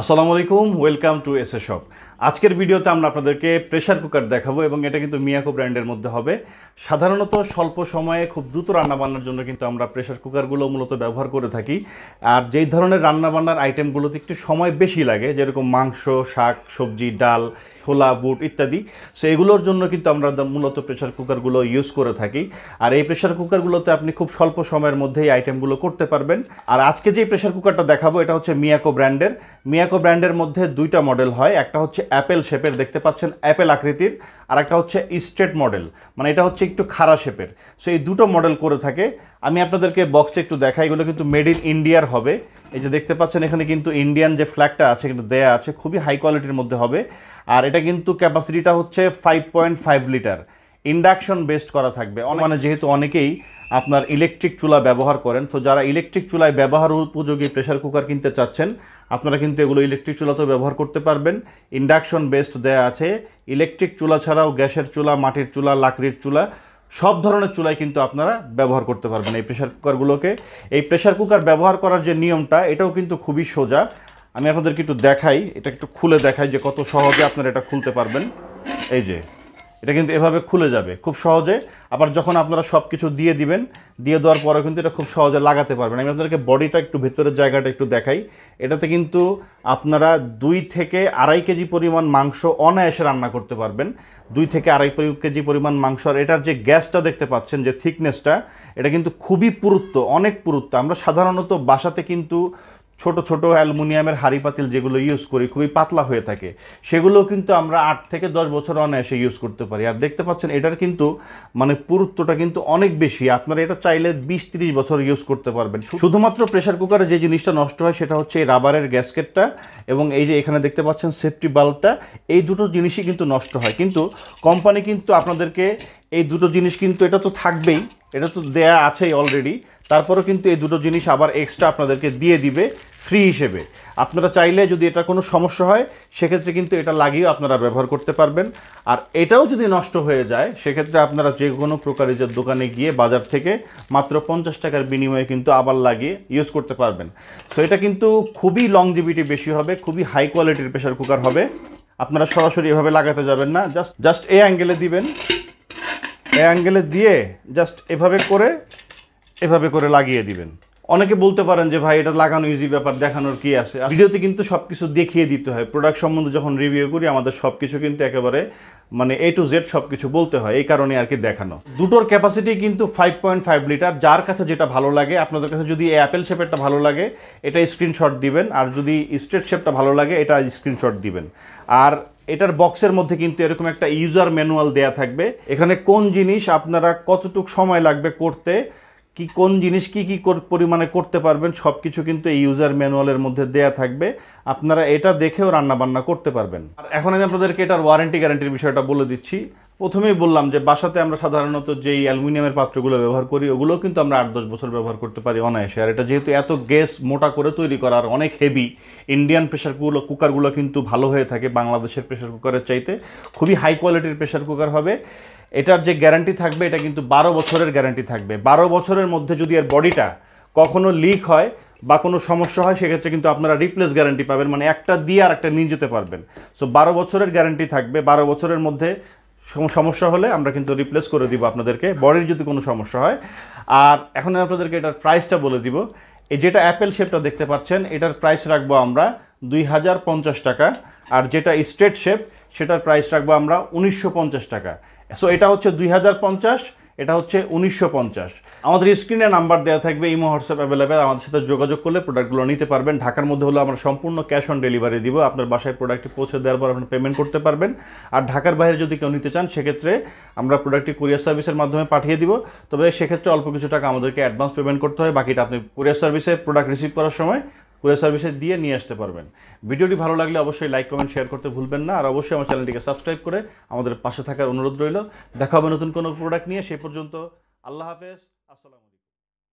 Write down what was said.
আসসালামু আলাইকুম welcome to S A shop আজকের ভিডিওতে আমরা আপনাদেরকে প্রেশার কুকার দেখাবো এবং এটা কিন্তু মিয়াকো ব্র্যান্ডের মধ্যে হবে সাধারণত স্বল্প সময়ে খুব দ্রুত রান্নাবান্নার জন্য কিন্তু আমরা প্রেশার কুকারগুলো মূলত ব্যবহার করে থাকি আর যেই ধরনের রান্নাবান্নার আইটেমগুলোতে একটু সময় বেশি লাগে যেরকম মাংস শাক সবজি ডাল ছোলা বুট ইত্যাদি সো এগুলোর জন্য কিন্তু আমরা মূলত প্রেশার কুকারগুলো ইউজ করে থাকি আর এই প্রেশার কুকারগুলোতে আপনি খুব স্বল্প সময়ের মধ্যেই আইটেমগুলো করতে পারবেন আর আজকে যে প্রেশার কুকারটা দেখাবো এটা হচ্ছে মিয়াকো ব্র্যান্ডের মিয়া মিয়াকো ব্র্যান্ডের মধ্যে দুইটা মডেল হয় একটা হচ্ছে অ্যাপেল শেপের দেখতে পাচ্ছেন অ্যাপেল আকৃতির আর একটা হচ্ছে স্ট্রেট মডেল মানে এটা হচ্ছে একটু খাড়া শেপের সো এই দুটো মডেল করে থাকে আমি আপনাদেরকে বক্সটা একটু দেখাই এগুলো কিন্তু মেড ইন ইন্ডিয়ার হবে এই যে দেখতে পাচ্ছেন এখানে কিন্তু ইন্ডিয়ান যে ফ্ল্যাগটা আছে কিন্তু দেয়া আছে খুবই হাই কোয়ালিটির মধ্যে হবে আর এটা কিন্তু ক্যাপাসিটিটা হচ্ছে five point five litre induction based করা থাকবে মানে যেহেতু অনেকেই আপনার ইলেকট্রিক চুলা ব্যবহার করেন তো যারা ইলেকট্রিক চুলায় ব্যবহার উপযোগী প্রেশার কুকার কিনতে চাচ্ছেন আপনারা কিন্তু এগুলো ইলেকট্রিক চুলাতেও ব্যবহার করতে পারবেন ইন্ডাকশন বেসড দেয়া আছে ইলেকট্রিক চুলা ছাড়াও গ্যাসের চুলা মাটির চুলা লাকড়ির চুলা সব ধরনের চুলায় কিন্তু আপনারা ব্যবহার করতে পারবেন এই প্রেশার কুকারগুলোকে এই প্রেশার কুকার ব্যবহার করার যে নিয়মটা এটাও কিন্তু খুবই সোজা আমি আপনাদেরকে একটু দেখাই এটা একটু খুলে দেখাই যে কত সহজে আপনারা এটা খুলতে পারবেন এই যে এটা কিন্তু এভাবে খুলে যাবে খুব সহজে আবার যখন আপনারা সব কিছু দিয়ে দিবেন দিয়ে দেওয়ার পরে কিন্তু এটা খুব সহজে লাগাতে পারবেন আমি আপনাদেরকে বডিটা একটু ভেতরের জায়গাটা একটু দেখাই এটাতে কিন্তু আপনারা দুই থেকে আড়াই কেজি পরিমাণ মাংস অনায়াসে রান্না করতে পারবেন দুই থেকে আড়াই কেজি পরিমাণ মাংস আর এটার যে গ্যাসটা দেখতে পাচ্ছেন যে থিকনেসটা এটা কিন্তু খুবই পুরুত্ব অনেক পুরুত্ব আমরা সাধারণত বাসাতে কিন্তু ছোট ছোট অ্যালুমিনিয়ামের হাড়ি পাতিল যেগুলো ইউজ করি খুবই পাতলা হয়ে থাকে সেগুলো কিন্তু আমরা আট থেকে দশ বছর অনায়াসে ইউজ করতে পারি আর দেখতে পাচ্ছেন এটার কিন্তু মানে পুরুত্বটা কিন্তু অনেক বেশি আপনারা এটা চাইলে বিশ তিরিশ বছর ইউজ করতে পারবেন শুধুমাত্র প্রেশার কুকারে যে জিনিসটা নষ্ট হয় সেটা হচ্ছে এই রাবারের গ্যাসকেটটা এবং এই যে এখানে দেখতে পাচ্ছেন সেফটি বাল্বটা এই দুটো জিনিসই কিন্তু নষ্ট হয় কিন্তু কোম্পানি কিন্তু আপনাদেরকে এই দুটো জিনিস কিন্তু এটা তো থাকবেই এটা তো দেয়া আছেই অলরেডি তারপরেও কিন্তু এই দুটো জিনিস আবার এক্সট্রা আপনাদেরকে দিয়ে দিবে ফ্রি হিসেবে আপনারা চাইলে যদি এটা কোনো সমস্যা হয় সেক্ষেত্রে কিন্তু এটা লাগিয়েও আপনারা ব্যবহার করতে পারবেন আর এটাও যদি নষ্ট হয়ে যায় সেক্ষেত্রে আপনারা যে কোনো যে দোকানে গিয়ে বাজার থেকে মাত্র পঞ্চাশ টাকার বিনিময়ে কিন্তু আবার লাগিয়ে ইউজ করতে পারবেন সো এটা কিন্তু খুবই লংজিভিটি বেশি হবে খুবই হাই কোয়ালিটির প্রেশার কুকার হবে আপনারা সরাসরি এভাবে লাগাতে যাবেন না জাস্ট জাস্ট এই অ্যাঙ্গেলে দিবেন এই অ্যাঙ্গেলে দিয়ে জাস্ট এভাবে করে এভাবে করে লাগিয়ে দিবেন অনেকে বলতে পারেন যে ভাই এটা লাগানো ইজি ব্যাপার দেখানোর কি আছে ভিডিওতে কিন্তু সব কিছু দেখিয়ে দিতে হয় প্রোডাক্ট সম্বন্ধে যখন রিভিউ করি আমাদের সব কিছু কিন্তু একেবারে মানে এ টু জেড সব কিছু বলতে হয় এই কারণে আর কি দেখানো দুটোর ক্যাপাসিটি কিন্তু ফাইভ পয়েন্ট ফাইভ লিটার যার কাছে যেটা ভালো লাগে আপনাদের কাছে যদি অ্যাপেল শেপেরটা ভালো লাগে এটা স্ক্রিনশট দিবেন আর যদি স্ট্রেট শেপটা ভালো লাগে এটা স্ক্রিনশট দিবেন আর এটার বক্সের মধ্যে কিন্তু এরকম একটা ইউজার ম্যানুয়াল দেয়া থাকবে এখানে কোন জিনিস আপনারা কতটুক সময় লাগবে করতে কি কোন জিনিস কি কি পরিমাণে করতে পারবেন সব কিছু কিন্তু এই ইউজার ম্যানুয়ালের মধ্যে দেয়া থাকবে আপনারা এটা দেখেও রান্না বান্না করতে পারবেন আর এখন আমি আপনাদেরকে এটার ওয়ারেন্টি গ্যারান্টির বিষয়টা বলে দিচ্ছি প্রথমেই বললাম যে বাসাতে আমরা সাধারণত যেই অ্যালুমিনিয়ামের পাত্রগুলো ব্যবহার করি ওগুলো কিন্তু আমরা আট দশ বছর ব্যবহার করতে পারি অনায়াসে আর এটা যেহেতু এত গ্যাস মোটা করে তৈরি করা আর অনেক হেভি ইন্ডিয়ান প্রেশারগুলো কুকারগুলো কিন্তু ভালো হয়ে থাকে বাংলাদেশের প্রেশার কুকারের চাইতে খুবই হাই কোয়ালিটির প্রেশার কুকার হবে এটার যে গ্যারান্টি থাকবে এটা কিন্তু বারো বছরের গ্যারান্টি থাকবে বারো বছরের মধ্যে যদি এর বডিটা কখনো লিক হয় বা কোনো সমস্যা হয় সেক্ষেত্রে কিন্তু আপনারা রিপ্লেস গ্যারান্টি পাবেন মানে একটা দিয়ে আর একটা নিয়ে যেতে পারবেন সো বারো বছরের গ্যারান্টি থাকবে বারো বছরের মধ্যে সমস্যা হলে আমরা কিন্তু রিপ্লেস করে দিব আপনাদেরকে বডির যদি কোনো সমস্যা হয় আর এখন আপনাদেরকে এটার প্রাইসটা বলে দিব এই যেটা অ্যাপেল শেপটা দেখতে পাচ্ছেন এটার প্রাইস রাখবো আমরা দুই টাকা আর যেটা স্ট্রেট শেপ সেটার প্রাইস রাখবো আমরা উনিশশো টাকা সো এটা হচ্ছে দুই এটা হচ্ছে উনিশশো আমাদের স্ক্রিনে নাম্বার দেওয়া থাকবে ইমো হোয়াটসঅ্যাপ অ্যাভেলেবেল আমাদের সাথে যোগাযোগ করলে প্রোডাক্টগুলো নিতে পারবেন ঢাকার মধ্যে হলে আমরা সম্পূর্ণ ক্যাশ অন ডেলিভারি দিব আপনার বাসায় প্রোডাক্টটি পৌঁছে দেওয়ার পর আপনি পেমেন্ট করতে পারবেন আর ঢাকার বাইরে যদি কেউ নিতে চান সেক্ষেত্রে আমরা প্রোডাক্টটি কুরিয়ার সার্ভিসের মাধ্যমে পাঠিয়ে দিব তবে সেক্ষেত্রে অল্প কিছু টাকা আমাদেরকে অ্যাডভান্স পেমেন্ট করতে হয় বাকিটা আপনি কুরিয়ার সার্ভিসে প্রোডাক্ট রিসিভ করার সময় কুরিয়ার সার্ভিসে দিয়ে নিয়ে আসতে পারবেন ভিডিওটি ভালো লাগলে অবশ্যই লাইক কমেন্ট শেয়ার করতে ভুলবেন না আর অবশ্যই আমার চ্যানেলটিকে সাবস্ক্রাইব করে আমাদের পাশে থাকার অনুরোধ রইল দেখা হবে নতুন কোনো প্রোডাক্ট নিয়ে সেই পর্যন্ত আল্লাহ হাফেজ আসসালামু